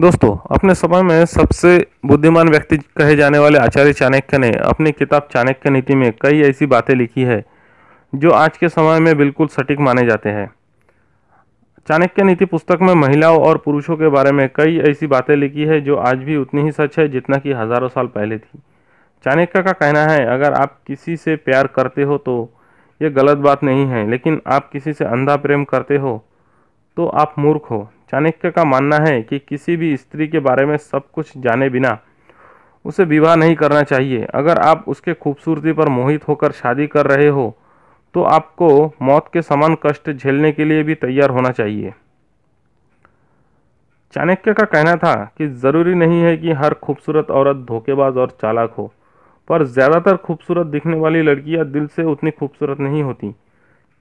दोस्तों अपने समय में सबसे बुद्धिमान व्यक्ति कहे जाने वाले आचार्य चाणक्य ने अपनी किताब चाणक्य नीति में कई ऐसी बातें लिखी है जो आज के समय में बिल्कुल सटीक माने जाते हैं चाणक्य नीति पुस्तक में महिलाओं और पुरुषों के बारे में कई ऐसी बातें लिखी है जो आज भी उतनी ही सच है जितना कि हज़ारों साल पहले थी चाणक्य का कहना है अगर आप किसी से प्यार करते हो तो ये गलत बात नहीं है लेकिन आप किसी से अंधा प्रेम करते हो तो आप मूर्ख हो चाणक्य का मानना है कि किसी भी स्त्री के बारे में सब कुछ जाने बिना उसे विवाह नहीं करना चाहिए अगर आप उसके खूबसूरती पर मोहित होकर शादी कर रहे हो तो आपको मौत के समान कष्ट झेलने के लिए भी तैयार होना चाहिए चाणक्य का कहना था कि ज़रूरी नहीं है कि हर खूबसूरत औरत धोखेबाज और चालाक हो पर ज़्यादातर खूबसूरत दिखने वाली लड़कियां दिल से उतनी खूबसूरत नहीं होती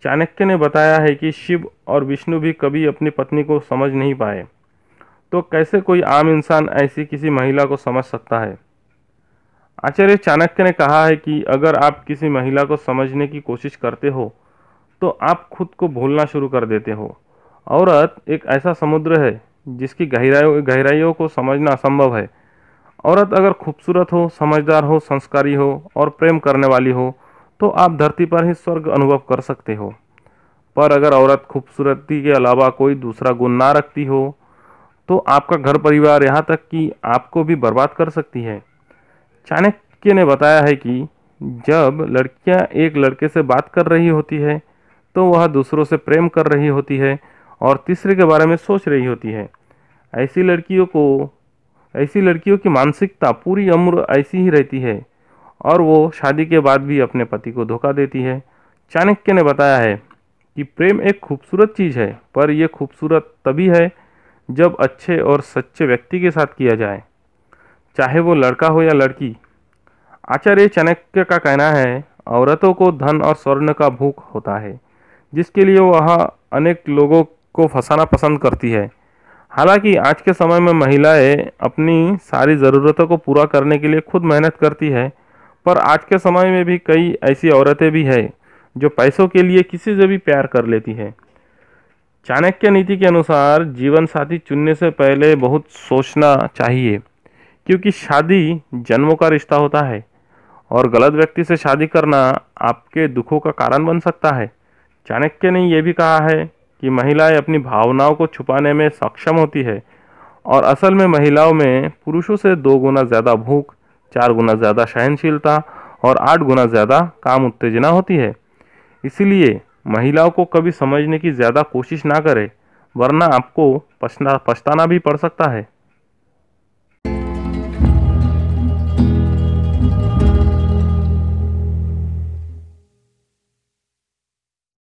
चाणक्य ने बताया है कि शिव और विष्णु भी कभी अपनी पत्नी को समझ नहीं पाए तो कैसे कोई आम इंसान ऐसी किसी महिला को समझ सकता है आचार्य चाणक्य ने कहा है कि अगर आप किसी महिला को समझने की कोशिश करते हो तो आप खुद को भूलना शुरू कर देते हो औरत एक ऐसा समुद्र है जिसकी गहराई गहराइयों को समझना असंभव है औरत अगर खूबसूरत हो समझदार हो संस्कारी हो और प्रेम करने वाली हो तो आप धरती पर ही स्वर्ग अनुभव कर सकते हो पर अगर औरत खूबसूरती के अलावा कोई दूसरा गुण ना रखती हो तो आपका घर परिवार यहाँ तक कि आपको भी बर्बाद कर सकती है चाणक्य ने बताया है कि जब लड़कियाँ एक लड़के से बात कर रही होती है तो वह दूसरों से प्रेम कर रही होती है और तीसरे के बारे में सोच रही होती है ऐसी लड़कियों को ऐसी लड़कियों की मानसिकता पूरी उम्र ऐसी ही रहती है और वो शादी के बाद भी अपने पति को धोखा देती है चाणक्य ने बताया है कि प्रेम एक खूबसूरत चीज़ है पर यह खूबसूरत तभी है जब अच्छे और सच्चे व्यक्ति के साथ किया जाए चाहे वो लड़का हो या लड़की आचार्य चाणक्य का कहना है औरतों को धन और स्वर्ण का भूख होता है जिसके लिए वह अनेक लोगों को फंसाना पसंद करती है हालांकि आज के समय में महिलाएं अपनी सारी ज़रूरतों को पूरा करने के लिए खुद मेहनत करती है पर आज के समय में भी कई ऐसी औरतें भी हैं जो पैसों के लिए किसी से भी प्यार कर लेती हैं चाणक्य नीति के अनुसार जीवन साथी चुनने से पहले बहुत सोचना चाहिए क्योंकि शादी जन्मों का रिश्ता होता है और गलत व्यक्ति से शादी करना आपके दुखों का कारण बन सकता है चाणक्य ने यह भी कहा है कि महिलाएं अपनी भावनाओं को छुपाने में सक्षम होती है और असल में महिलाओं में पुरुषों से दो गुना ज़्यादा भूख चार गुना ज़्यादा सहनशीलता और आठ गुना ज़्यादा काम उत्तेजना होती है इसलिए महिलाओं को कभी समझने की ज़्यादा कोशिश ना करें वरना आपको पछता पछताना भी पड़ सकता है